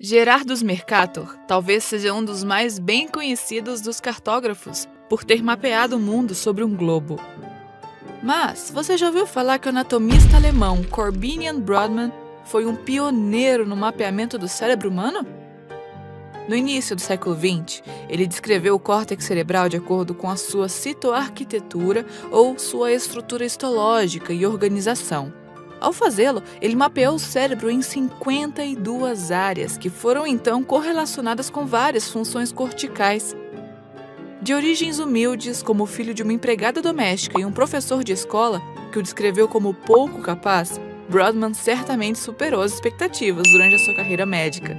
Gerardus Mercator talvez seja um dos mais bem conhecidos dos cartógrafos por ter mapeado o mundo sobre um globo. Mas você já ouviu falar que o anatomista alemão Corbinian Brodmann foi um pioneiro no mapeamento do cérebro humano? No início do século XX, ele descreveu o córtex cerebral de acordo com a sua citoarquitetura ou sua estrutura histológica e organização. Ao fazê-lo, ele mapeou o cérebro em 52 áreas, que foram então correlacionadas com várias funções corticais. De origens humildes, como filho de uma empregada doméstica e um professor de escola, que o descreveu como pouco capaz, Broadman certamente superou as expectativas durante a sua carreira médica.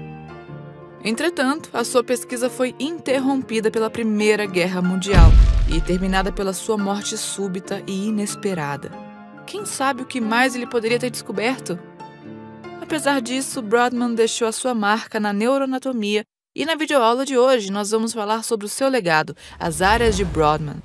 Entretanto, a sua pesquisa foi interrompida pela Primeira Guerra Mundial e terminada pela sua morte súbita e inesperada. Quem sabe o que mais ele poderia ter descoberto? Apesar disso, Broadman deixou a sua marca na neuroanatomia e na videoaula de hoje nós vamos falar sobre o seu legado, as áreas de Broadman.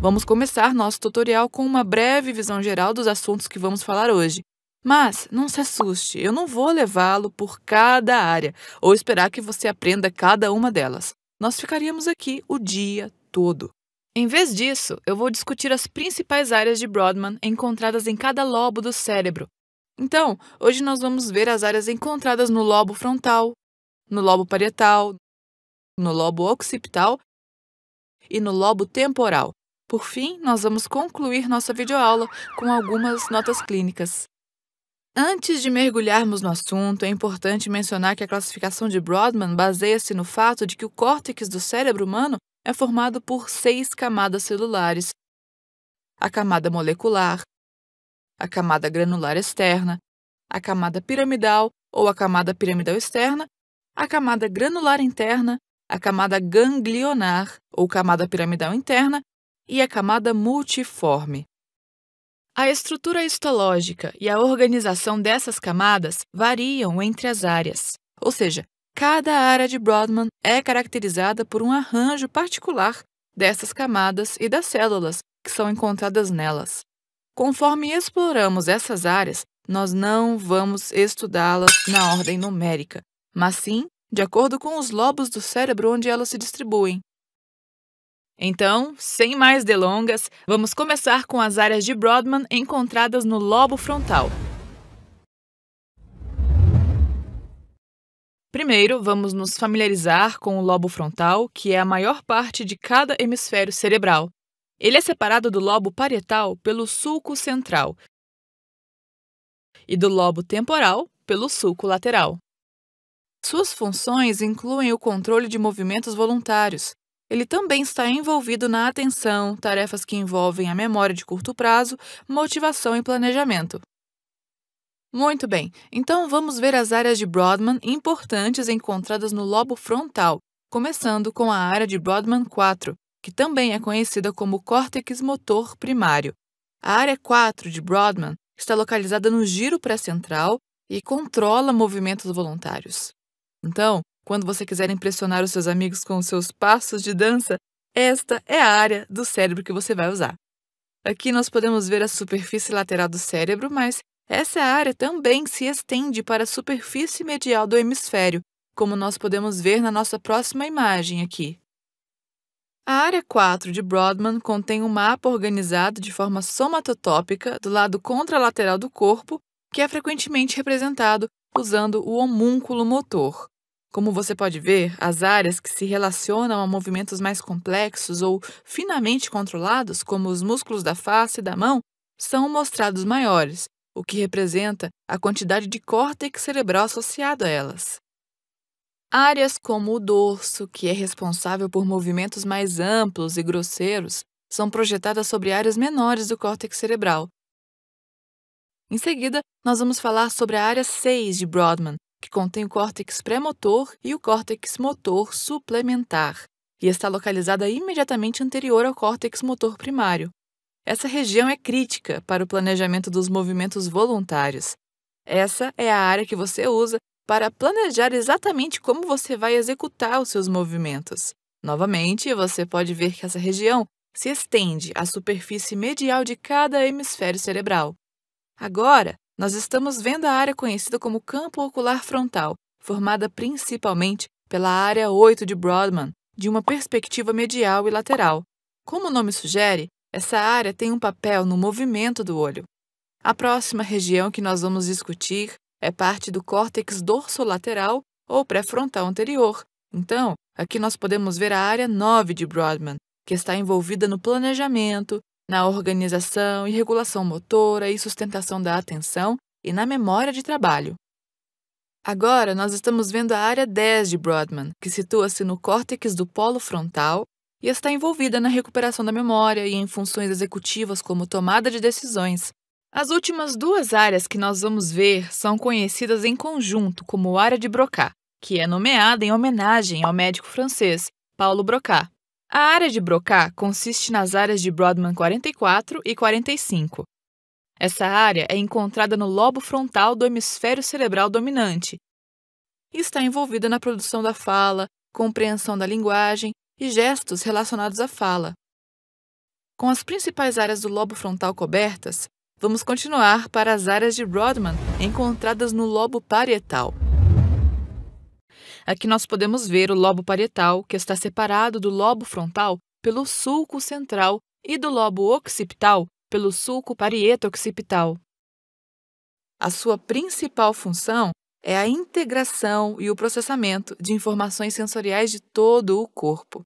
Vamos começar nosso tutorial com uma breve visão geral dos assuntos que vamos falar hoje. Mas não se assuste, eu não vou levá-lo por cada área ou esperar que você aprenda cada uma delas. Nós ficaríamos aqui o dia todo. Em vez disso, eu vou discutir as principais áreas de Brodmann encontradas em cada lobo do cérebro. Então, hoje nós vamos ver as áreas encontradas no lobo frontal, no lobo parietal, no lobo occipital e no lobo temporal. Por fim, nós vamos concluir nossa videoaula com algumas notas clínicas. Antes de mergulharmos no assunto, é importante mencionar que a classificação de Brodmann baseia-se no fato de que o córtex do cérebro humano é formado por seis camadas celulares: a camada molecular, a camada granular externa, a camada piramidal ou a camada piramidal externa, a camada granular interna, a camada ganglionar ou camada piramidal interna e a camada multiforme. A estrutura histológica e a organização dessas camadas variam entre as áreas, ou seja, Cada área de Brodmann é caracterizada por um arranjo particular dessas camadas e das células que são encontradas nelas. Conforme exploramos essas áreas, nós não vamos estudá-las na ordem numérica, mas sim de acordo com os lobos do cérebro onde elas se distribuem. Então, sem mais delongas, vamos começar com as áreas de Brodmann encontradas no lobo frontal, Primeiro, vamos nos familiarizar com o lobo frontal, que é a maior parte de cada hemisfério cerebral. Ele é separado do lobo parietal pelo sulco central e do lobo temporal pelo sulco lateral. Suas funções incluem o controle de movimentos voluntários. Ele também está envolvido na atenção, tarefas que envolvem a memória de curto prazo, motivação e planejamento. Muito bem, então vamos ver as áreas de Brodmann importantes encontradas no lobo frontal, começando com a área de Brodmann 4, que também é conhecida como córtex motor primário. A área 4 de Brodmann está localizada no giro pré-central e controla movimentos voluntários. Então, quando você quiser impressionar os seus amigos com os seus passos de dança, esta é a área do cérebro que você vai usar. Aqui nós podemos ver a superfície lateral do cérebro, mas essa área também se estende para a superfície medial do hemisfério, como nós podemos ver na nossa próxima imagem aqui. A área 4 de Broadman contém um mapa organizado de forma somatotópica do lado contralateral do corpo, que é frequentemente representado usando o homúnculo motor. Como você pode ver, as áreas que se relacionam a movimentos mais complexos ou finamente controlados, como os músculos da face e da mão, são mostrados maiores, o que representa a quantidade de córtex cerebral associado a elas. Áreas como o dorso, que é responsável por movimentos mais amplos e grosseiros, são projetadas sobre áreas menores do córtex cerebral. Em seguida, nós vamos falar sobre a área 6 de Brodmann, que contém o córtex pré-motor e o córtex motor suplementar, e está localizada imediatamente anterior ao córtex motor primário. Essa região é crítica para o planejamento dos movimentos voluntários. Essa é a área que você usa para planejar exatamente como você vai executar os seus movimentos. Novamente, você pode ver que essa região se estende à superfície medial de cada hemisfério cerebral. Agora, nós estamos vendo a área conhecida como campo ocular frontal, formada principalmente pela área 8 de Broadman, de uma perspectiva medial e lateral. Como o nome sugere, essa área tem um papel no movimento do olho. A próxima região que nós vamos discutir é parte do córtex dorsolateral ou pré-frontal anterior. Então, aqui nós podemos ver a área 9 de Broadman, que está envolvida no planejamento, na organização e regulação motora e sustentação da atenção e na memória de trabalho. Agora, nós estamos vendo a área 10 de Broadman, que situa-se no córtex do polo frontal e está envolvida na recuperação da memória e em funções executivas como tomada de decisões. As últimas duas áreas que nós vamos ver são conhecidas em conjunto como área de Broca, que é nomeada em homenagem ao médico francês Paulo Broca. A área de Broca consiste nas áreas de Brodmann 44 e 45. Essa área é encontrada no lobo frontal do hemisfério cerebral dominante e está envolvida na produção da fala, compreensão da linguagem, e gestos relacionados à fala. Com as principais áreas do lobo frontal cobertas, vamos continuar para as áreas de Rodman encontradas no lobo parietal. Aqui nós podemos ver o lobo parietal, que está separado do lobo frontal pelo sulco central e do lobo occipital pelo sulco parieto-occipital. A sua principal função é a integração e o processamento de informações sensoriais de todo o corpo.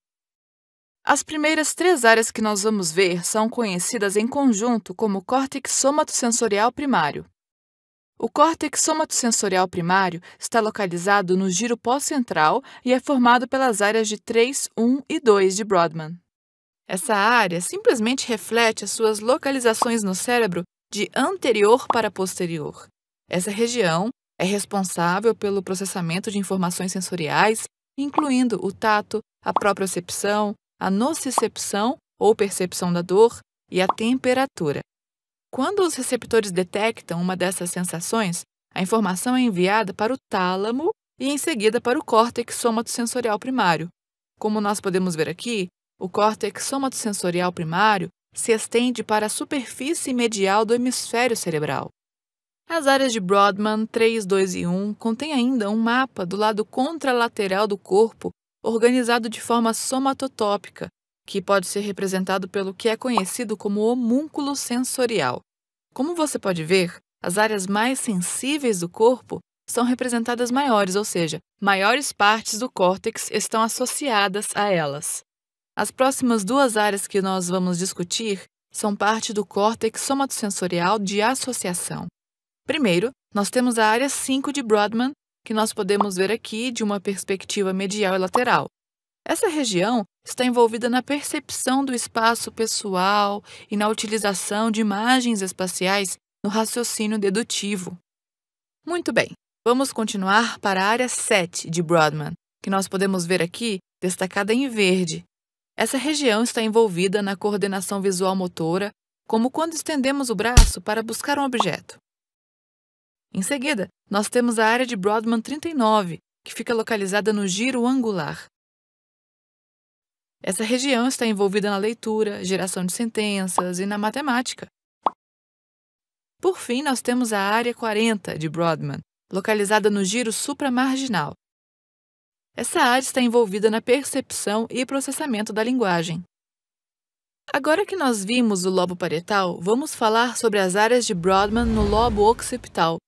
As primeiras três áreas que nós vamos ver são conhecidas em conjunto como córtex somatosensorial primário. O córtex somatosensorial primário está localizado no giro pós-central e é formado pelas áreas de 3, 1 e 2 de Brodmann. Essa área simplesmente reflete as suas localizações no cérebro de anterior para posterior. Essa região é responsável pelo processamento de informações sensoriais, incluindo o tato, a propriocepção, a nocicepção ou percepção da dor e a temperatura. Quando os receptores detectam uma dessas sensações, a informação é enviada para o tálamo e em seguida para o córtex somatosensorial primário. Como nós podemos ver aqui, o córtex somatosensorial primário se estende para a superfície medial do hemisfério cerebral. As áreas de Brodmann 3, 2 e 1 contêm ainda um mapa do lado contralateral do corpo organizado de forma somatotópica, que pode ser representado pelo que é conhecido como homúnculo sensorial. Como você pode ver, as áreas mais sensíveis do corpo são representadas maiores, ou seja, maiores partes do córtex estão associadas a elas. As próximas duas áreas que nós vamos discutir são parte do córtex somatosensorial de associação. Primeiro, nós temos a área 5 de Broadman, que nós podemos ver aqui de uma perspectiva medial e lateral. Essa região está envolvida na percepção do espaço pessoal e na utilização de imagens espaciais no raciocínio dedutivo. Muito bem, vamos continuar para a área 7 de Broadman, que nós podemos ver aqui destacada em verde. Essa região está envolvida na coordenação visual motora, como quando estendemos o braço para buscar um objeto. Em seguida, nós temos a área de Broadman 39, que fica localizada no giro angular. Essa região está envolvida na leitura, geração de sentenças e na matemática. Por fim, nós temos a área 40 de Broadman, localizada no giro supramarginal. Essa área está envolvida na percepção e processamento da linguagem. Agora que nós vimos o lobo parietal, vamos falar sobre as áreas de Broadman no lobo occipital,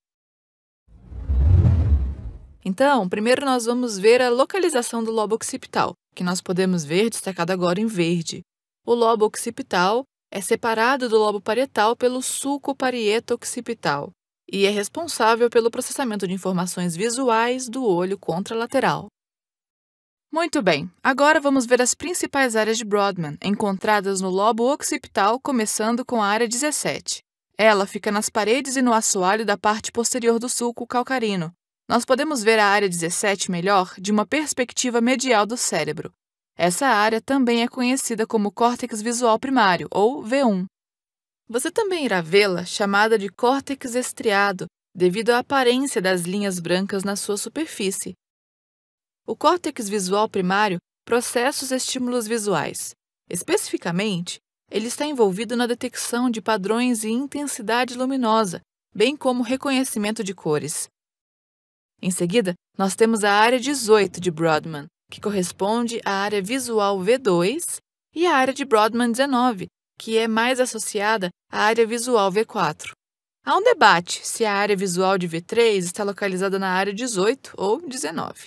então, primeiro nós vamos ver a localização do lobo occipital, que nós podemos ver destacado agora em verde. O lobo occipital é separado do lobo parietal pelo sulco parieto occipital e é responsável pelo processamento de informações visuais do olho contralateral. Muito bem, agora vamos ver as principais áreas de Broadman encontradas no lobo occipital, começando com a área 17. Ela fica nas paredes e no assoalho da parte posterior do sulco calcarino, nós podemos ver a área 17 melhor de uma perspectiva medial do cérebro. Essa área também é conhecida como córtex visual primário, ou V1. Você também irá vê-la chamada de córtex estriado, devido à aparência das linhas brancas na sua superfície. O córtex visual primário processa os estímulos visuais. Especificamente, ele está envolvido na detecção de padrões e intensidade luminosa, bem como reconhecimento de cores. Em seguida, nós temos a área 18 de Broadman, que corresponde à área visual V2, e a área de Broadman 19, que é mais associada à área visual V4. Há um debate se a área visual de V3 está localizada na área 18 ou 19.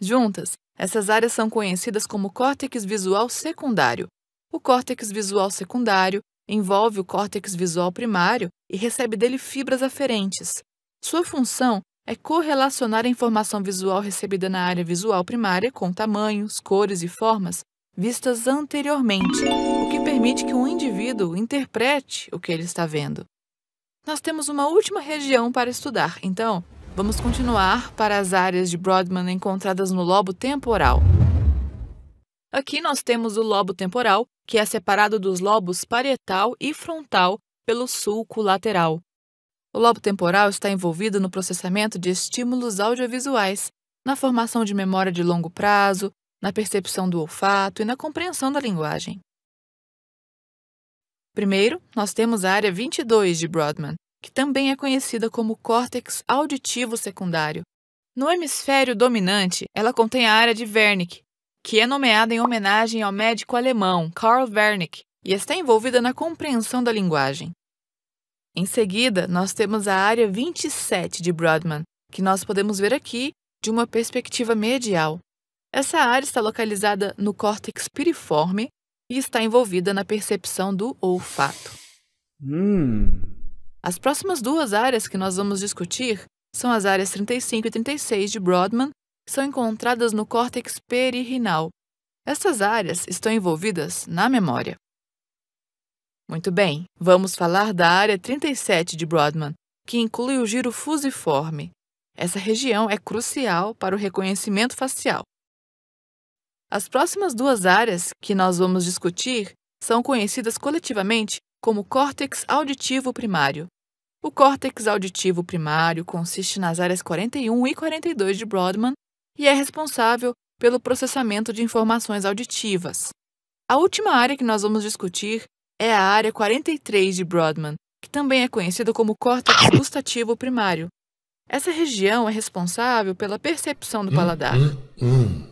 Juntas, essas áreas são conhecidas como córtex visual secundário. O córtex visual secundário envolve o córtex visual primário e recebe dele fibras aferentes. Sua função é correlacionar a informação visual recebida na área visual primária com tamanhos, cores e formas vistas anteriormente, o que permite que um indivíduo interprete o que ele está vendo. Nós temos uma última região para estudar, então vamos continuar para as áreas de Brodmann encontradas no lobo temporal. Aqui nós temos o lobo temporal, que é separado dos lobos parietal e frontal pelo sulco lateral. O lobo temporal está envolvido no processamento de estímulos audiovisuais, na formação de memória de longo prazo, na percepção do olfato e na compreensão da linguagem. Primeiro, nós temos a área 22 de Brodmann, que também é conhecida como córtex auditivo secundário. No hemisfério dominante, ela contém a área de Wernicke, que é nomeada em homenagem ao médico alemão Karl Wernicke e está envolvida na compreensão da linguagem. Em seguida, nós temos a área 27 de Broadman, que nós podemos ver aqui de uma perspectiva medial. Essa área está localizada no córtex piriforme e está envolvida na percepção do olfato. Hum. As próximas duas áreas que nós vamos discutir são as áreas 35 e 36 de Broadman, que são encontradas no córtex perirrinal. Essas áreas estão envolvidas na memória. Muito bem, vamos falar da área 37 de Broadman, que inclui o giro fusiforme. Essa região é crucial para o reconhecimento facial. As próximas duas áreas que nós vamos discutir são conhecidas coletivamente como córtex auditivo primário. O córtex auditivo primário consiste nas áreas 41 e 42 de Broadman e é responsável pelo processamento de informações auditivas. A última área que nós vamos discutir é a área 43 de Broadman, que também é conhecida como córtex gustativo primário. Essa região é responsável pela percepção do hum, paladar. Hum, hum.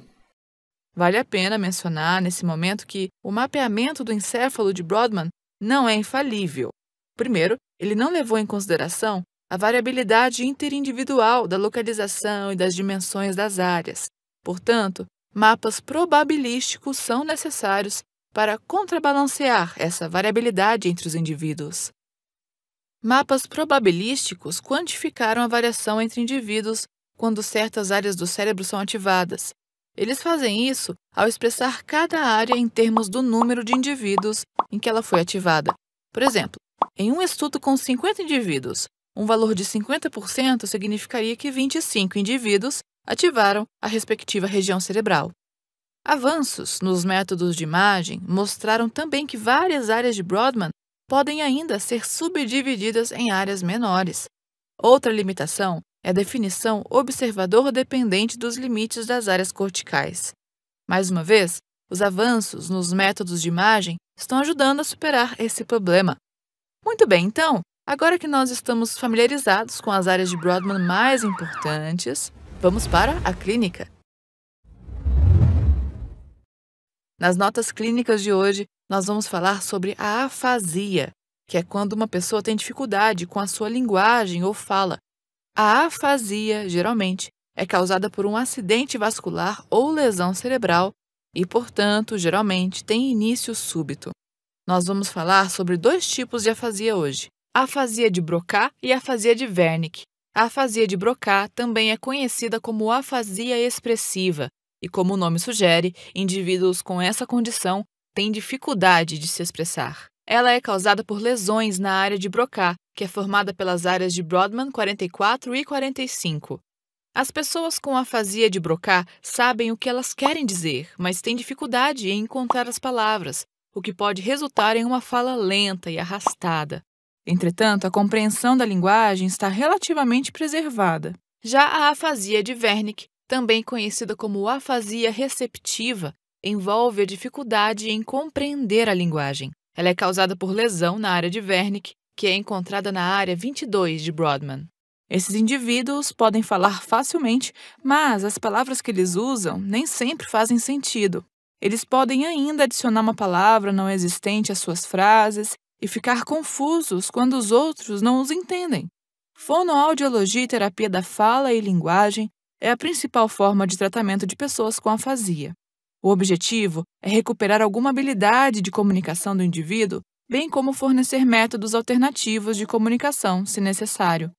Vale a pena mencionar nesse momento que o mapeamento do encéfalo de Broadman não é infalível. Primeiro, ele não levou em consideração a variabilidade interindividual da localização e das dimensões das áreas. Portanto, mapas probabilísticos são necessários para contrabalancear essa variabilidade entre os indivíduos. Mapas probabilísticos quantificaram a variação entre indivíduos quando certas áreas do cérebro são ativadas. Eles fazem isso ao expressar cada área em termos do número de indivíduos em que ela foi ativada. Por exemplo, em um estudo com 50 indivíduos, um valor de 50% significaria que 25 indivíduos ativaram a respectiva região cerebral. Avanços nos métodos de imagem mostraram também que várias áreas de Brodmann podem ainda ser subdivididas em áreas menores. Outra limitação é a definição observador dependente dos limites das áreas corticais. Mais uma vez, os avanços nos métodos de imagem estão ajudando a superar esse problema. Muito bem, então, agora que nós estamos familiarizados com as áreas de Brodmann mais importantes, vamos para a clínica. Nas notas clínicas de hoje, nós vamos falar sobre a afasia, que é quando uma pessoa tem dificuldade com a sua linguagem ou fala. A afasia, geralmente, é causada por um acidente vascular ou lesão cerebral e, portanto, geralmente tem início súbito. Nós vamos falar sobre dois tipos de afasia hoje: a afasia de Broca e a afasia de Wernicke. A afasia de Broca também é conhecida como afasia expressiva e como o nome sugere, indivíduos com essa condição têm dificuldade de se expressar. Ela é causada por lesões na área de Broca, que é formada pelas áreas de Brodmann 44 e 45. As pessoas com afasia de Broca sabem o que elas querem dizer, mas têm dificuldade em encontrar as palavras, o que pode resultar em uma fala lenta e arrastada. Entretanto, a compreensão da linguagem está relativamente preservada. Já a afasia de Wernicke também conhecida como afasia receptiva, envolve a dificuldade em compreender a linguagem. Ela é causada por lesão na área de Wernicke, que é encontrada na área 22 de Broadman. Esses indivíduos podem falar facilmente, mas as palavras que eles usam nem sempre fazem sentido. Eles podem ainda adicionar uma palavra não existente às suas frases e ficar confusos quando os outros não os entendem. Fonoaudiologia e terapia da fala e linguagem é a principal forma de tratamento de pessoas com afasia. O objetivo é recuperar alguma habilidade de comunicação do indivíduo, bem como fornecer métodos alternativos de comunicação, se necessário.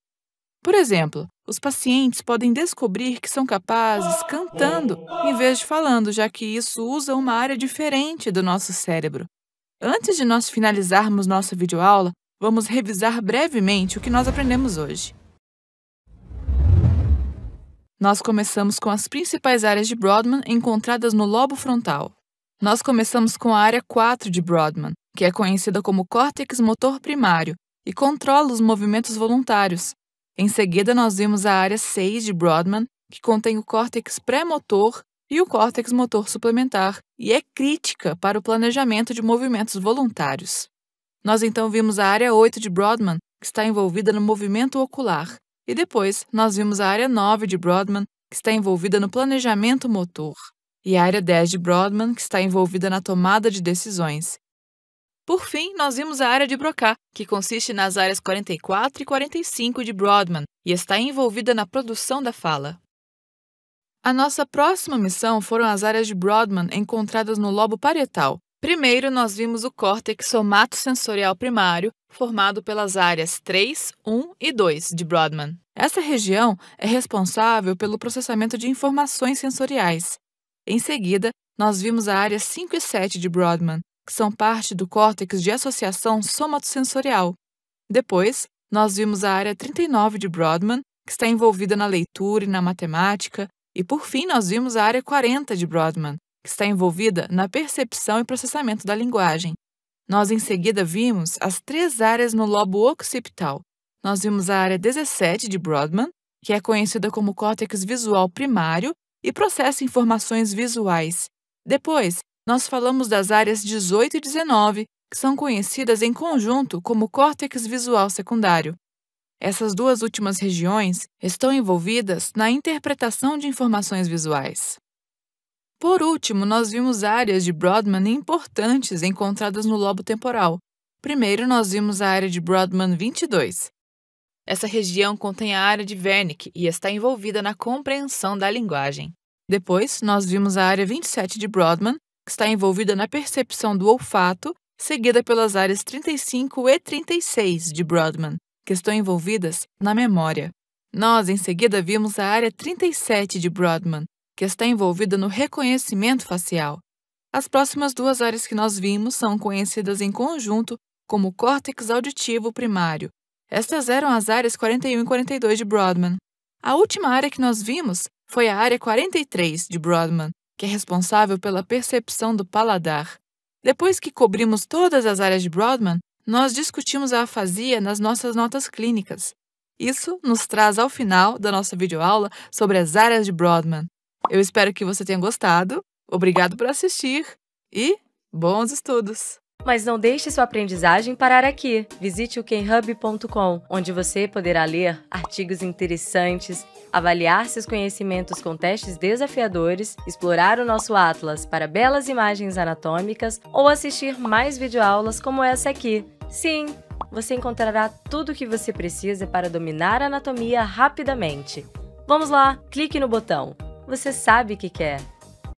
Por exemplo, os pacientes podem descobrir que são capazes cantando em vez de falando, já que isso usa uma área diferente do nosso cérebro. Antes de nós finalizarmos nossa videoaula, vamos revisar brevemente o que nós aprendemos hoje. Nós começamos com as principais áreas de Brodmann encontradas no lobo frontal. Nós começamos com a área 4 de Brodmann, que é conhecida como córtex motor primário e controla os movimentos voluntários. Em seguida, nós vimos a área 6 de Brodmann, que contém o córtex pré-motor e o córtex motor suplementar, e é crítica para o planejamento de movimentos voluntários. Nós então vimos a área 8 de Brodmann, que está envolvida no movimento ocular, e depois, nós vimos a área 9 de Broadman, que está envolvida no planejamento motor, e a área 10 de Broadman, que está envolvida na tomada de decisões. Por fim, nós vimos a área de Broca, que consiste nas áreas 44 e 45 de Broadman e está envolvida na produção da fala. A nossa próxima missão foram as áreas de Broadman encontradas no lobo parietal. Primeiro, nós vimos o córtex somatosensorial primário, formado pelas áreas 3, 1 e 2 de Broadman. Essa região é responsável pelo processamento de informações sensoriais. Em seguida, nós vimos a área 5 e 7 de Broadman, que são parte do córtex de associação somatosensorial. Depois, nós vimos a área 39 de Broadman, que está envolvida na leitura e na matemática, e por fim, nós vimos a área 40 de Broadman, que está envolvida na percepção e processamento da linguagem. Nós em seguida vimos as três áreas no lobo occipital. Nós vimos a área 17 de Broadman, que é conhecida como córtex visual primário e processa informações visuais. Depois, nós falamos das áreas 18 e 19, que são conhecidas em conjunto como córtex visual secundário. Essas duas últimas regiões estão envolvidas na interpretação de informações visuais. Por último, nós vimos áreas de Brodmann importantes encontradas no lobo temporal. Primeiro, nós vimos a área de Brodmann 22. Essa região contém a área de Wernicke e está envolvida na compreensão da linguagem. Depois, nós vimos a área 27 de Brodmann, que está envolvida na percepção do olfato, seguida pelas áreas 35 e 36 de Brodmann, que estão envolvidas na memória. Nós, em seguida, vimos a área 37 de Brodmann, que está envolvida no reconhecimento facial. As próximas duas áreas que nós vimos são conhecidas em conjunto como córtex auditivo primário. Estas eram as áreas 41 e 42 de Broadman. A última área que nós vimos foi a área 43 de Broadman, que é responsável pela percepção do paladar. Depois que cobrimos todas as áreas de Broadman, nós discutimos a afasia nas nossas notas clínicas. Isso nos traz ao final da nossa videoaula sobre as áreas de Broadman. Eu espero que você tenha gostado. Obrigado por assistir e bons estudos! Mas não deixe sua aprendizagem parar aqui. Visite o kenhub.com, onde você poderá ler artigos interessantes, avaliar seus conhecimentos com testes desafiadores, explorar o nosso atlas para belas imagens anatômicas ou assistir mais videoaulas como essa aqui. Sim, você encontrará tudo o que você precisa para dominar a anatomia rapidamente. Vamos lá, clique no botão você sabe o que quer. É.